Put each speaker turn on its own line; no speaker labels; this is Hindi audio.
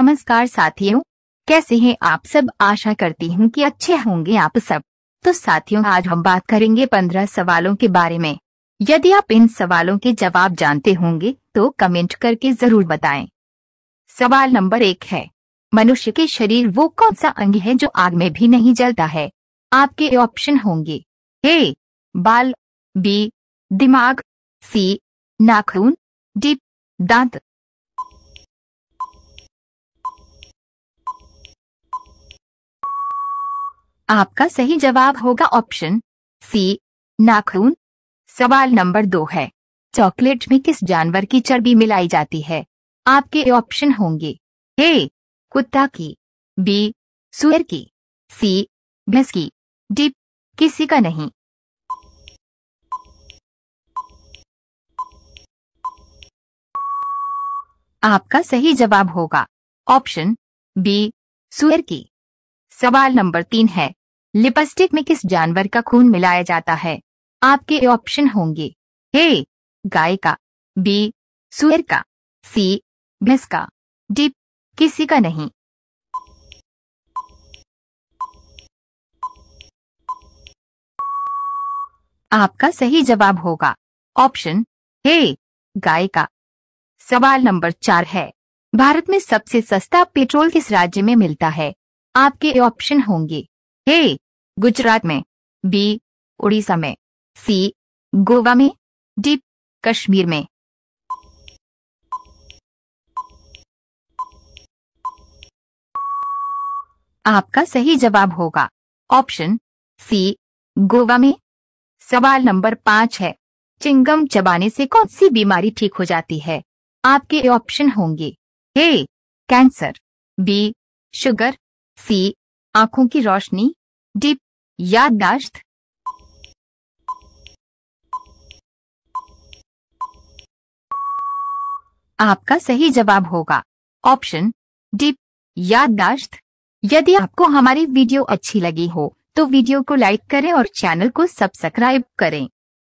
नमस्कार साथियों कैसे हैं आप सब आशा करती हूँ कि अच्छे होंगे आप सब तो साथियों आज हम बात करेंगे पंद्रह सवालों के बारे में यदि आप इन सवालों के जवाब जानते होंगे तो कमेंट करके जरूर बताएं। सवाल नंबर एक है मनुष्य के शरीर वो कौन सा अंग है जो आग में भी नहीं जलता है आपके ऑप्शन होंगे ए बाल बी दिमाग सी नाखून डी दांत आपका सही जवाब होगा ऑप्शन सी नाखून सवाल नंबर दो है चॉकलेट में किस जानवर की चर्बी मिलाई जाती है आपके ऑप्शन होंगे ए कुत्ता की बी सुअर की सी भैंस की डी किसी का नहीं आपका सही जवाब होगा ऑप्शन बी सुअर की सवाल नंबर तीन है लिपस्टिक में किस जानवर का खून मिलाया जाता है आपके ऑप्शन होंगे ए गाय का बी सुअर का सी भैंस का डी किसी का नहीं आपका सही जवाब होगा ऑप्शन ए गाय का सवाल नंबर चार है भारत में सबसे सस्ता पेट्रोल किस राज्य में मिलता है आपके ऑप्शन होंगे ए गुजरात में बी उड़ीसा में सी गोवा में डी कश्मीर में आपका सही जवाब होगा ऑप्शन सी गोवा में सवाल नंबर पाँच है चिंगम चबाने से कौन सी बीमारी ठीक हो जाती है आपके ऑप्शन होंगे A cancer B sugar C आंखों की रोशनी डिप याददाश्त आपका सही जवाब होगा ऑप्शन डिप याददाश्त यदि आपको हमारी वीडियो अच्छी लगी हो तो वीडियो को लाइक करें और चैनल को सब्सक्राइब करें